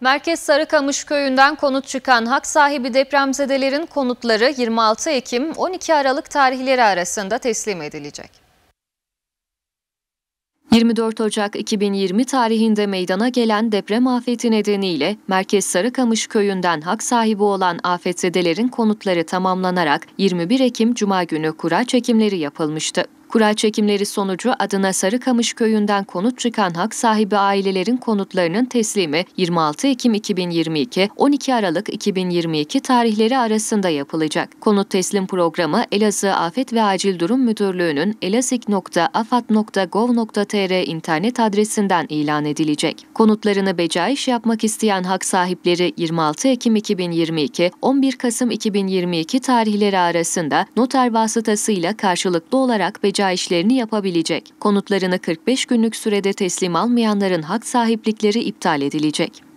Merkez Sarıkamış köyünden konut çıkan hak sahibi depremzedelerin konutları 26 Ekim 12 Aralık tarihleri arasında teslim edilecek. 24 Ocak 2020 tarihinde meydana gelen deprem afeti nedeniyle Merkez Sarıkamış köyünden hak sahibi olan afetzedelerin konutları tamamlanarak 21 Ekim Cuma günü kura çekimleri yapılmıştı. Kura çekimleri sonucu adına Sarıkamış köyünden konut çıkan hak sahibi ailelerin konutlarının teslimi 26 Ekim 2022, 12 Aralık 2022 tarihleri arasında yapılacak. Konut teslim programı Elazığ Afet ve Acil Durum Müdürlüğü'nün elazik.afat.gov.tr internet adresinden ilan edilecek. Konutlarını becaiş yapmak isteyen hak sahipleri 26 Ekim 2022, 11 Kasım 2022 tarihleri arasında noter vasıtasıyla karşılıklı olarak becaiş rica işlerini yapabilecek. Konutlarını 45 günlük sürede teslim almayanların hak sahiplikleri iptal edilecek.